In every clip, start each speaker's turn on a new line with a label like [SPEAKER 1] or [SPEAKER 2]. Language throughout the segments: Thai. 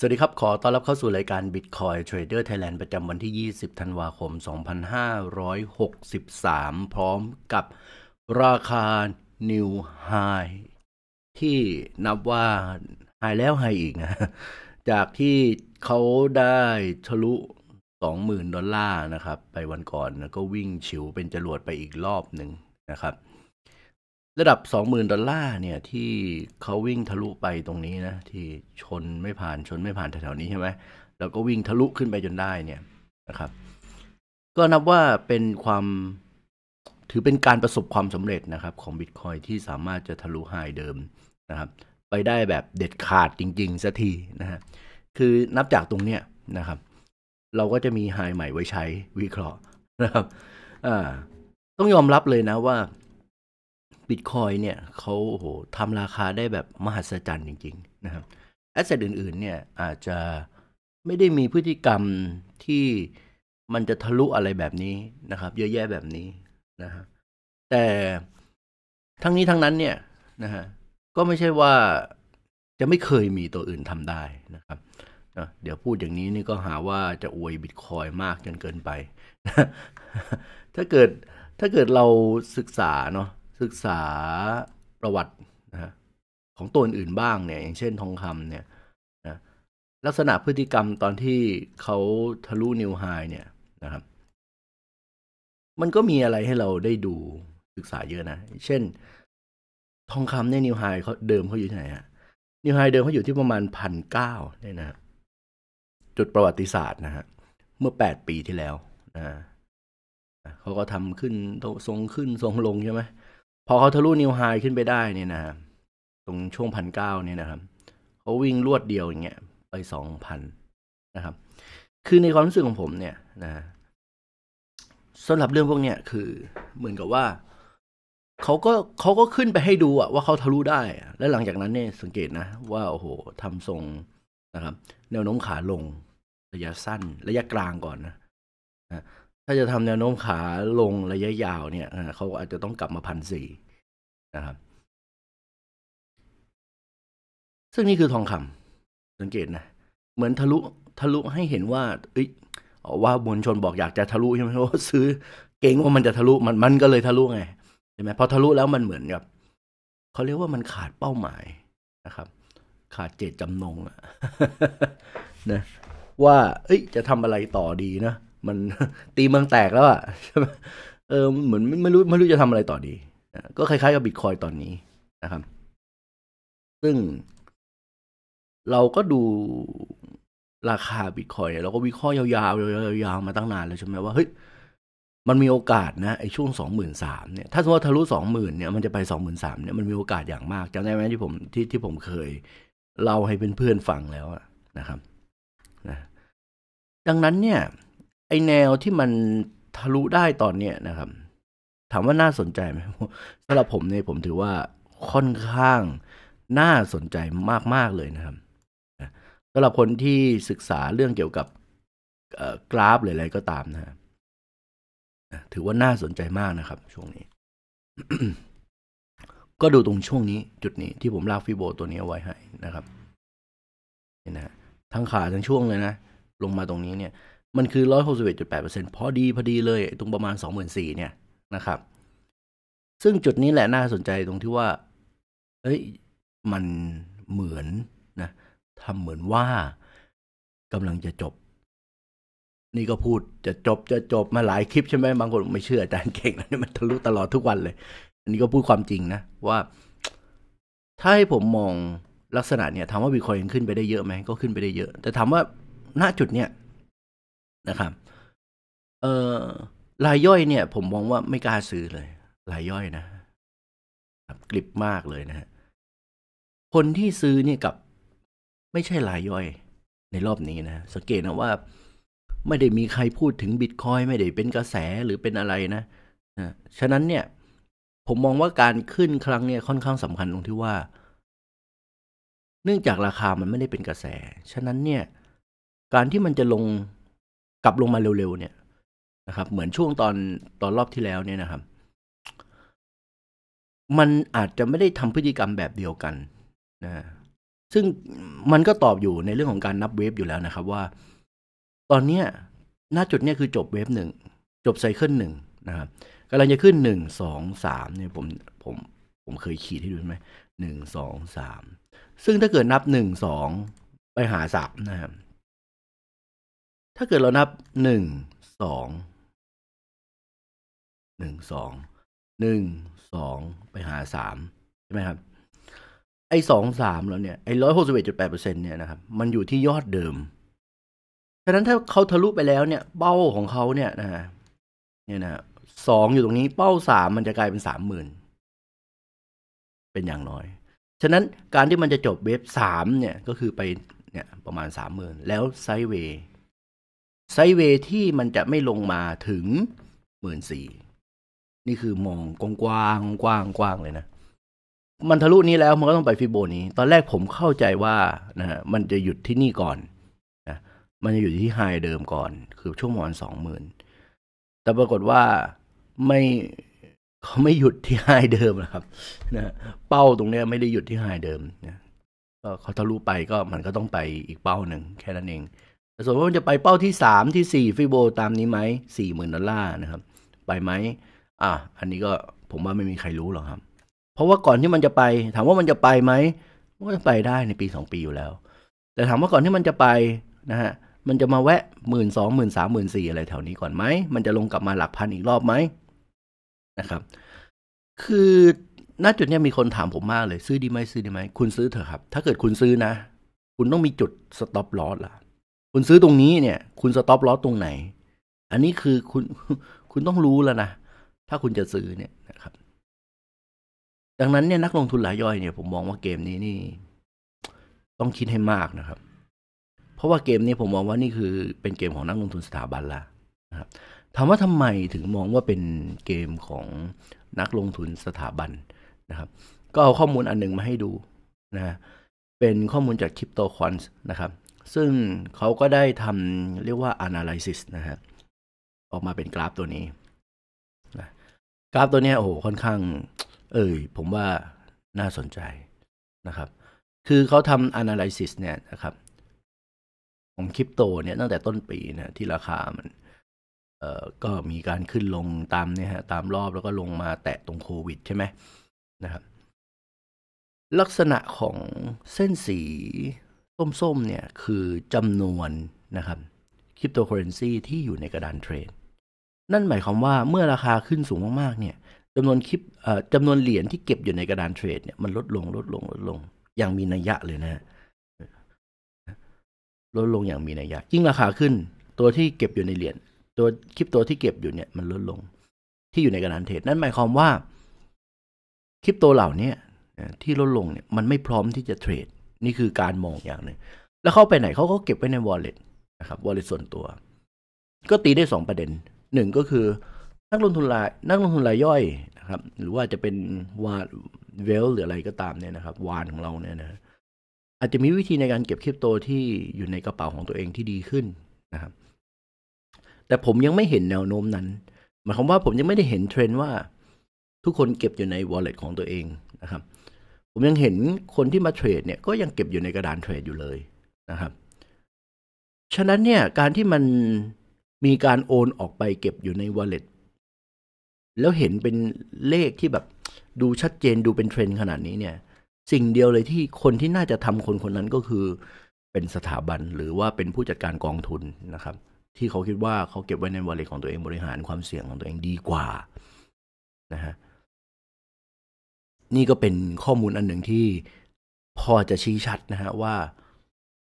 [SPEAKER 1] สวัสดีครับ ขอต้อนรับเข้าสู่รายการ Bitcoin Trader Thailand ประจำวันที่ 20 ธันวาคม 2563 พร้อมกับราคา New High ที่นับว่า High แล้ว High อีกนะจากที่เขาได้ทะลุ 20,000 ดอลลาร์นะครับ ไปวันก่อนก็วิ่งฉิวเป็นจรวดไปอีกรอบหนึ่งนะครับระดับ 20,000 ดอลลาร์เนี่ยที่เขาวิ่งทะลุไปตรงนี้นะ ที่ชนไม่ผ่านชนไม่ผ่านแถวๆนี้ใช่ไหม แล้วก็วิ่งทะลุขึ้นไปจนได้เนี่ยนะครับ ก็นับว่าเป็นความถือเป็นการประสบความสำเร็จนะครับ ของบิตคอยที่สามารถจะทะลุไฮเดิมนะครับ ไปได้แบบเด็ดขาดจริง ๆสักทีนะฮะคือนับจากตรงเนี้ยนะครับ เราก็จะมีไฮใหม่ไว้ใช้วิเคราะห์นะครับอ่าต้องยอมรับเลยนะว่าบิตคอยเนี่ยเขาโอ้โหทำราคาได้แบบมหัศจรรย์จริงๆ นะครับแอสเซทอื่น ๆ เนี่ย อาจจะไม่ได้มีพฤติกรรมที่มันจะทะลุอะไรแบบนี้นะครับ เยอะแยะแบบนี้นะฮะ แต่ทั้งนี้ทั้งนั้นเนี่ยนะฮะก็ไม่ใช่ว่าจะไม่เคยมีตัวอื่นทำได้นะครับ เดี๋ยวพูดอย่างนี้นี่ก็หาว่าจะอวยบิตคอยมากจนเกินไป ถ้าเกิดถ้าเกิดเราศึกษาเนาะศึกษาประวัตินะฮะของตัวอื่นบ้างเนี่ย อย่างเช่นทองคำเนี่ยนะลักษณะพฤติกรรมตอนที่เขาทะลุนิวไฮเนี่ยนะครับ มันก็มีอะไรให้เราได้ดูศึกษาเยอะนะ เช่นทองคำเนี่ยนิวไฮเขาเดิมเขาอยู่ที่ไหนฮะนิวไฮเดิมเขาอยู่ที่ประมาณพันเก้าเนี่ยนะจุดประวัติศาสตร์นะฮะเมื่อแปดปีที่แล้วนะเขาก็ทำขึ้น ทรงขึ้นทรงลงใช่ไหมพอเขาทะลุนิวไฮขึ้นไปได้ เนี่ยนะ ตรงช่วงพันเก้าเนี่ยนะครับเขาวิ่งลวดเดียวอย่างเงี้ยไปสองพันนะครับ คือในความรู้สึกของผมเนี่ยนะสำหรับเรื่องพวกเนี้ยคือเหมือนกับว่า เขาก็เขาก็ขึ้นไปให้ดูอะว่าเขาทะลุได้ แล้วหลังจากนั้นเนี่ยสังเกตนะ ว่าโอ้โหทำทรงนะครับ แนวโน้มขาลงระยะสั้นระยะกลางก่อนนะถ้าจะทำแนวโน้มขาลงระยะยาวเนี่ยเขาอาจจะต้องกลับมาพันสี่นะครับ ซึ่งนี่คือทองคำ สังเกตนะ เหมือนทะลุทะลุให้เห็นว่า เอ้ยว่ามวลชนบอกอยากจะทะลุใช่ไหมว่าซื้อเก่งว่ามันจะทะลุมันมันก็เลยทะลุไงใช่ไหมพอทะลุแล้วมันเหมือนกับเขาเรียกว่ามันขาดเป้าหมายนะครับ ขาดเจตจำนงอะนะว่า เอ้ยจะทำอะไรต่อดีนะมันตีเมืองแตกแล้วอะใช่ไหมเออเหมือนไม่รู้ไม่รู้จะทำอะไรต่อดีก็คล้ายๆกับบิตคอยตอนนี้นะครับ ซึ่งเราก็ดูราคาบิตคอยเราก็วิเคราะห์ยาวๆยาวๆมาตั้งนานแล้ว ใช่ไหมว่าเฮ้ยมันมีโอกาสนะไอ้ช่วงสองหมื่นสามเนี่ยถ้าสมมติว่าทะลุสองหมื่นเนี่ยมันจะไปสองหมื่นสามเนี่ยมันมีโอกาสอย่างมากจำได้ไหมที่ผมที่ที่ผมเคยเล่าให้เพื่อนๆฟังแล้วนะครับนะดังนั้นเนี่ย ไอแนวที่มันทะลุได้ตอนเนี้ยนะครับถามว่าน่าสนใจไหมสำหรับผมเนี่ยผมถือว่าค่อนข้างน่าสนใจมาก ๆเลยนะครับสำหรับคนที่ศึกษาเรื่องเกี่ยวกับกราฟหรืออะไรก็ตามนะถือว่าน่าสนใจมากนะครับ ช่วงนี้ก็ดูตรงช่วงนี้จุดนี้ที่ผมลากฟิโบตัวนี้ไว้ให้นะครับนี่นะทั้งขาทั้งช่วงเลยนะ ลงมาตรงนี้เนี่ย มันคือร้อยหกสิบเอ็ดจุดแปดเปอร์เซ็นต์พอดีพอดีเลย ตรงประมาณสองหมื่นสี่เนี่ยนะครับ ซึ่งจุดนี้แหละน่าสนใจตรงที่ว่า เอ้ย มันเหมือนนะทำเหมือนว่ากำลังจะจบ นี่ก็พูดจะจบจะจบมาหลายคลิปใช่ไหมบางคนไม่เชื่ออาจารย์เก่งนีมันทะลุตลอดทุกวันเลย อันนี้ก็พูดความจริงนะ ว่าถ้าให้ผมมองลักษณะเนี่ยถามว่าบิตคอยยังขึ้นไปได้เยอะไหมก็ขึ้นไปได้เยอะ แต่ถามว่าณจุดเนี่ยนะครับ เออรายย่อยเนี่ยผมมองว่าไม่กล้าซื้อเลยรายย่อยนะกริบมากเลยนะฮะ คนที่ซื้อเนี่ยกับไม่ใช่รายย่อยในรอบนี้นะสังเกตนะว่าไม่ได้มีใครพูดถึงบิตคอยไม่ได้เป็นกระแสหรือเป็นอะไรนะนะฉะนั้นเนี่ย ผมมองว่าการขึ้นครั้งเนี่ยค่อนข้างสำคัญตรงที่ว่า เนื่องจากราคามันไม่ได้เป็นกระแส ฉะนั้นเนี่ย การที่มันจะลงกลับลงมาเร็วๆเนี่ยะครับเหมือนช่วงตอนตอนรอบที่แล้วเนี่ยนะครับ มันอาจจะไม่ได้ทำพฤติกรรมแบบเดียวกันนะ ซึ่งมันก็ตอบอยู่ในเรื่องของการนับเวฟอยู่แล้วนะครับ ว่า ตอนเนี้ยหน้าจุดเนี้ยคือจบเวฟหนึ่งจบไซเคิลหนึ่งนะครับกำลังจะขึ้นหนึ่งสองสามเนี่ยผมผมผมเคยขีดให้ดูไหมหนึ่งสองสามซึ่งถ้าเกิดนับหนึ่งสองไปหาสามนะครับ ถ้าเกิดเรานับหนึ่งสองหนึ่งสองหนึ่งสองไปหาสามใช่ไหมครับไอ้สองสามแล้วเนี่ยไอ้ร้อยหกสิบเอ็ดจุดแปดเปอร์เซ็นเนี่ยนะครับมันอยู่ที่ยอดเดิม ฉะนั้นถ้าเขาทะลุไปแล้วเนี่ย เป้าของเขาเนี่ยนะเนี่ยนะสองอยู่ตรงนี้เป้าสามมันจะกลายเป็นสามหมื่นเป็นอย่างน้อย ฉะนั้นการที่มันจะจบเวฟสามเนี่ยก็คือไปเนี่ยประมาณสามหมื่นแล้วไซเวย์ ไซเวย์ที่มันจะไม่ลงมาถึงหมื่นสี่นี่คือมองกว้างกว้างกว้างกว้างเลยนะ มันทะลุนี้แล้วมันก็ต้องไปฟิโบนี้ ตอนแรกผมเข้าใจว่านะฮะมันจะหยุดที่นี่ก่อนนะมันจะอยู่ที่ไฮเดิมก่อน คือช่วงมอนสองหมื่นแต่ปรากฏว่าไม่เขาไม่หยุดที่ไฮเดิมนะครับนะเป้าตรงนี้ไม่ได้หยุดที่ไฮเดิมนะก็เขาทะลุไปก็มันก็ต้องไปอีกเป้าหนึ่งแค่นั้นเองแต่ส่วนว่ามันจะไปเป้าที่สามที่สี่ฟิโบตามนี้ไหมสี่หมื่นดอลลาร์นะครับ ไปไหมอ่ะอันนี้ก็ผมว่าไม่มีใครรู้หรอกครับ เพราะว่าก่อนที่มันจะไป ถามว่ามันจะไปไหมมันก็ไปได้ในปีสองปีอยู่แล้ว แต่ถามว่าก่อนที่มันจะไปนะฮะ มันจะมาแวะหมื่นสองหมื่นสามหมื่นสี่อะไรแถวนี้ก่อนไหม มันจะลงกลับมาหลักพันอีกรอบไหมนะครับ คือณจุดนี้มีคนถามผมมากเลย ซื้อดีไหมซื้อดีไหมคุณซื้อเถอะครับ ถ้าเกิดคุณซื้อนะคุณต้องมีจุดสต็อปลอสล่ะ คุณซื้อตรงนี้เนี่ย คุณสต็อปลอสตรงไหน อันนี้คือคุณคุณต้องรู้แล้วนะถ้าคุณจะซื้อเนี่ยนะครับ ดังนั้นเนี่ยนักลงทุนลายย่อยเนี่ยผมมองว่าเกมนี้นี่ต้องคิดให้มากนะครับ เพราะว่าเกมนี้ผมมองว่านี่คือเป็นเกมของนักลงทุนสถาบันละนะครับถามว่าทำไมถึงมองว่าเป็นเกมของนักลงทุนสถาบันนะครับ ก็เอาข้อมูลอันหนึ่งมาให้ดูนะ เป็นข้อมูลจากคริปโตคอนส์นะครับ ซึ่งเขาก็ได้ทำเรียกว่า analysis นะฮะออกมาเป็นกราฟตัวนี้กราฟตัวเนี้ยโอ้โหค่อนข้าง เออผมว่าน่าสนใจนะครับ คือเขาทำ analysis เนี่ยนะครับของคริปโตเนี่ยตั้งแต่ต้นปีนะที่ราคามันเอ่อก็มีการขึ้นลงตามเนี่ยฮะตามรอบแล้วก็ลงมาแตะตรงโควิดใช่ไหมนะครับลักษณะของเส้นสีส้มๆเนี่ยคือจำนวนนะครับคริปโตเคอเรนซีที่อยู่ในกระดานเทรดนั่นหมายความว่าเมื่อราคาขึ้นสูงมากๆเนี่ยจำนวนคลิปจำนวนเหรียญที่เก็บอยู่ในกระดานเทรดเนี่ยมันลดลง ลดลงลดลง อย่างมีนัยยะเลยนะ ลดลงอย่างมีนัยยะ ยิ่งราคาขึ้น ตัวที่เก็บอยู่ในเหรียญตัวคลิปตัวที่เก็บอยู่เนี่ย มันลดลง ที่อยู่ในกระดานเทรดนั่นหมายความว่าคลิปตัวเหล่านี้ที่ลดลงเนี่ย มันไม่พร้อมที่จะเทรด นี่คือการมองอย่างหนึ่งแล้วเข้าไปไหนเขาก็เก็บไว้ใน wallet นะครับ wallet ส่วนตัว ก็ตีได้สองประเด็นหนึ่งก็คือ นักลงทุนรายนักลงทุนรายย่อยนะครับ หรือว่าจะเป็นวานเวล หรืออะไรก็ตามเนี่ยนะครับ วานของเราเนี่ยนะอาจจะมีวิธีในการเก็บคริปโตที่อยู่ในกระเป๋าของตัวเองที่ดีขึ้นนะครับ แต่ผมยังไม่เห็นแนวโน้มนั้นหมายความว่าผมยังไม่ได้เห็นเทรนด์ว่าทุกคนเก็บอยู่ในวอลเล็ตของตัวเองนะครับ ผมยังเห็นคนที่มาเทรดเนี่ยก็ยังเก็บอยู่ในกระดานเทรดอยู่เลยนะครับ ฉะนั้นเนี่ยการที่มันมีการโอนออกไปเก็บอยู่ในวอลเล็ต แล้วเห็นเป็นเลขที่แบบดูชัดเจนดูเป็นเทรนด์ขนาดนี้เนี่ย สิ่งเดียวเลยที่คนที่น่าจะทำคนคนนั้นก็คือเป็นสถาบันหรือว่าเป็นผู้จัดการกองทุนนะครับ ที่เขาคิดว่าเขาเก็บไว้ในวอลเล็ตของตัวเองบริหารความเสี่ยงของตัวเองดีกว่านะฮะนี่ก็เป็นข้อมูลอันหนึ่งที่พอจะชี้ชัดนะฮะ ว่า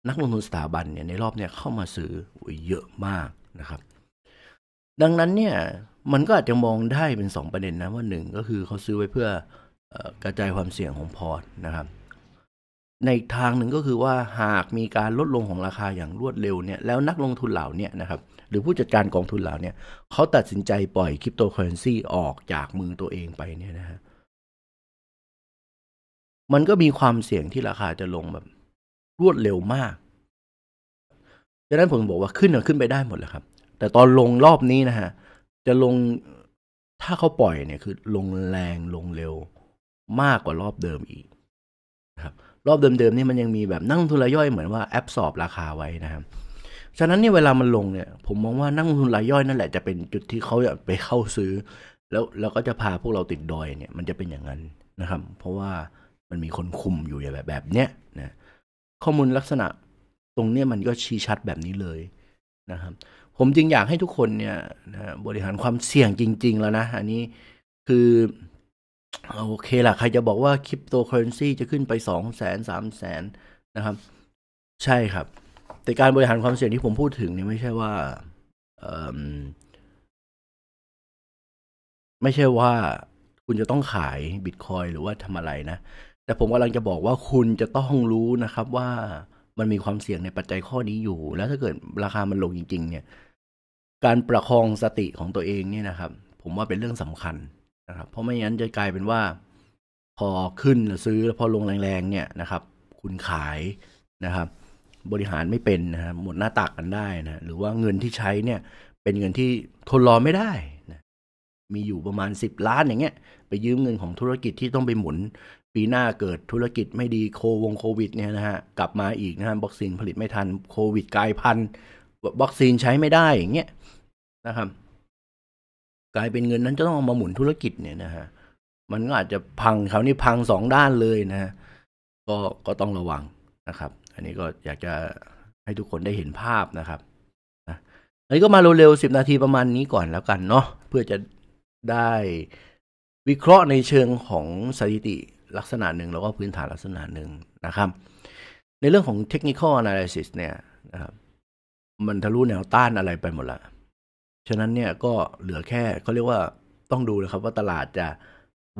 [SPEAKER 1] นักลงทุนสถาบันเนี่ยในรอบเนี่ยเข้ามาซื้อเยอะมากนะครับดังนั้นเนี่ย มันก็อาจจะมองได้เป็น 2 ประเด็นนะว่าหนึ่งก็คือเขาซื้อไว้เพื่อกระจายความเสี่ยงของพอร์ตนะครับ ในทางหนึ่งก็คือว่าหากมีการลดลงของราคาอย่างรวดเร็วเนี่ยแล้วนักลงทุนเหล่านี้นะครับ หรือผู้จัดการกองทุนเหล่านี้เขาตัดสินใจปล่อยคริปโตเคอเรนซีออกจากมือตัวเองไปเนี่ยนะฮะมันก็มีความเสี่ยงที่ราคาจะลงแบบรวดเร็วมากดังนั้นผมบอกว่าขึ้นขึ้นไปได้หมดแลยครับ แต่ตอนลงรอบนี้นะฮะจะลงถ้าเขาปล่อยเนี่ยคือลงแรงลงเร็วมากกว่ารอบเดิมอีกนะครับรอบเดิมๆนี่มันยังมีแบบนั่งทุนรายย่อยเหมือนว่าแอบสอบราคาไว้นะครับฉะนั้นเนี่ยเวลามันลงเนี่ยผมมองว่านั่งทุนรายย่อยนั่นแหละจะเป็นจุดที่เขาจะไปเข้าซื้อ แล้วเราก็จะพาพวกเราติด ดอยเนี่ย มันจะเป็นอย่างนั้นนะครับ เพราะว่ามันมีคนคุมอยู่แบบแบบเนี้ยนะข้อมูลลักษณะตรงเนี้ยมันก็ชี้ชัดแบบนี้เลยนะครับ ผมจึงอยากให้ทุกคนเนี่ยนะบริหารความเสี่ยงจริงๆแล้วนะอันนี้คือ โอเคล่ะ ใครจะบอกว่าคริปโตเคอเรนซีจะขึ้นไปสองแสน สามแสนนะครับ ใช่ครับ แต่การบริหารความเสี่ยงที่ผมพูดถึงเนี่ยไม่ใช่ว่าไม่ใช่ว่าคุณจะต้องขายบิตคอยหรือว่าทำอะไรนะ แต่ผมกำลังจะบอกว่าคุณจะต้องรู้นะครับว่ามันมีความเสี่ยงในปัจจัยข้อนี้อยู่ แล้วถ้าเกิดราคามันลงจริง ๆเนี่ย การประคองสติของตัวเองเนี่ยนะครับ ผมว่าเป็นเรื่องสำคัญนะครับ เพราะไม่งั้นจะกลายเป็นว่าพอขึ้นซื้อแล้วพอลงแรงๆเนี่ยนะครับ คุณขายนะครับ บริหารไม่เป็นนะครับหมดหน้าตักกันได้นะ หรือว่าเงินที่ใช้เนี่ย เป็นเงินที่ทนรอไม่ได้นะ มีอยู่ประมาณสิบล้านอย่างเงี้ย ไปยืมเงินของธุรกิจที่ต้องไปหมุนปีหน้าเกิดธุรกิจไม่ดีโควงโควิด เนี่ยนะฮะกลับมาอีกนะฮะวัคซีนผลิตไม่ทันโควิดกลายพันธุ์วัคซีนใช้ไม่ได้อย่างเงี้ยนะครับ กลายเป็นเงินนั้นจะต้องเอามาหมุนธุรกิจเนี่ยนะฮะมันก็อาจจะพังเขานี่พังสองด้านเลยนะ ก็ก็ต้องระวังนะครับ อันนี้ก็อยากจะให้ทุกคนได้เห็นภาพนะครับนะอันนี้ก็มาเร็วๆสิบนาทีประมาณนี้ก่อนแล้วกัน เนาะเพื่อจะได้วิเคราะห์ในเชิงของสถิติลักษณะหนึ่งแล้วก็พื้นฐานลักษณะหนึ่งนะครับในเรื่องของเทคนิคอ a l านาลิซิสเนี่ยครับมันทะลุแนวต้านอะไรไปหมดละฉะนั้นเนี่ยก็เหลือแค่เขาเรียกว่าต้องดูนะครับ ว่าตลาดจะ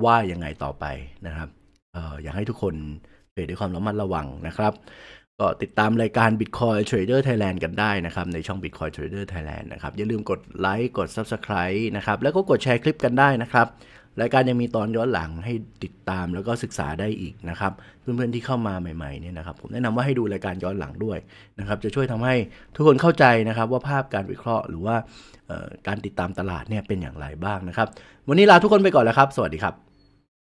[SPEAKER 1] ว่ายังไงต่อไปนะครับอออยากให้ทุกคนเทรดด้วยความระมัดระวังนะครับ ก็ติดตามรายการ Bitcoin Trader Thailand กันได้นะครับ ในช่อง Bitcoin Trader Thailand นะครับ อย่าลืมกดไลค์กด Subscribe นะครับ แล้วก็กดแชร์คลิปกันได้นะครับรายการยังมีตอนย้อนหลังให้ติดตามแล้วก็ศึกษาได้อีกนะครับ เพื่อนๆที่เข้ามาใหม่ๆเนี่ยนะครับผมแนะนำว่าให้ดูรายการย้อนหลังด้วยนะครับจะช่วยทำให้ทุกคนเข้าใจนะครับ ว่าภาพการวิเคราะห์ หรือว่าการติดตามตลาดเนี่ยเป็นอย่างไรบ้างนะครับ วันนี้ลาทุกคนไปก่อนแล้วครับ สวัสดีครับ